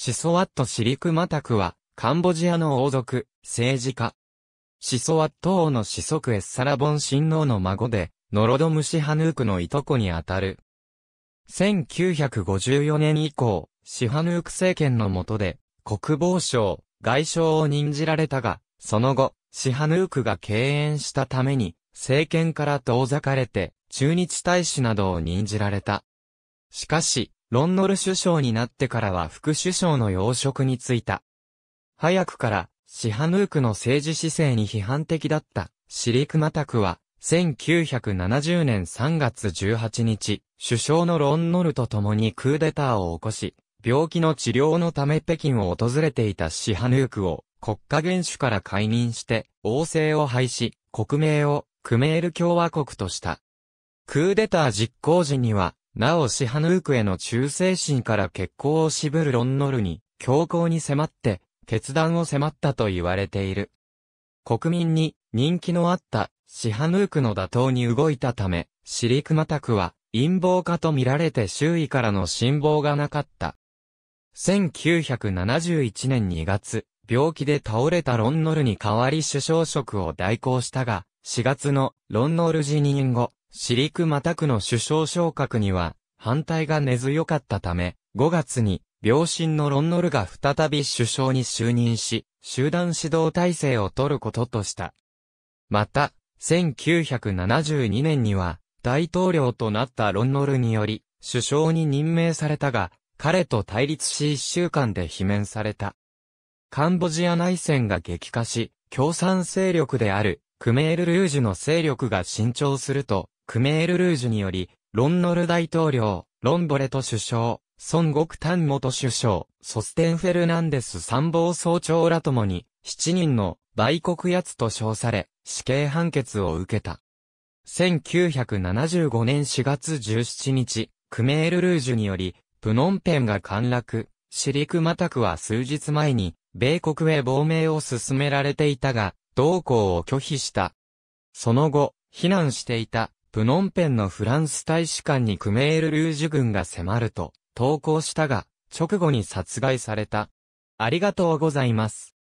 シソワット・シリクマタクは、カンボジアの王族、政治家。シソワット王の子息エッサラボン親王の孫で、ノロドムシハヌークのいとこにあたる。1954年以降、シハヌーク政権の下で、国防省、外相を任じられたが、その後、シハヌークが敬遠したために、政権から遠ざかれて、中日大使などを任じられた。しかし、ロンノル首相になってからは副首相の要職に就いた。早くから、シハヌークの政治姿勢に批判的だった、シリクマタクは、1970年3月18日、首相のロンノルと共にクーデターを起こし、病気の治療のため北京を訪れていたシハヌークを国家元首から解任して、王政を廃し、国名をクメール共和国とした。クーデター実行時には、なおシハヌークへの忠誠心から血行を渋るロンノルに、強行に迫って、決断を迫ったと言われている。国民に人気のあったシハヌークの打倒に動いたため、シリクマタクは陰謀家と見られて周囲からの辛抱がなかった。1971年2月、病気で倒れたロンノルに代わり首相職を代行したが、4月のロンノル辞任後、シリクマタクの首相昇格には、反対が根強かったため、5月に、病身のロンノルが再び首相に就任し、集団指導体制を取ることとした。また、1972年には、大統領となったロンノルにより、首相に任命されたが、彼と対立し1週間で罷免された。カンボジア内戦が激化し、共産勢力である、クメール・ルージュの勢力が伸長すると、クメールルージュにより、ロンノル大統領、ロンボレト首相、孫国丹元首相、ソステンフェルナンデス参謀総長らともに、7人の売国奴と称され、死刑判決を受けた。1975年4月17日、クメールルージュにより、プノンペンが陥落、シリクマタクは数日前に、米国へ亡命を進められていたが、同行を拒否した。その後、避難していたプノンペンのフランス大使館にクメール・ルージュ軍が迫ると、投降したが、直後に殺害された。ありがとうございます。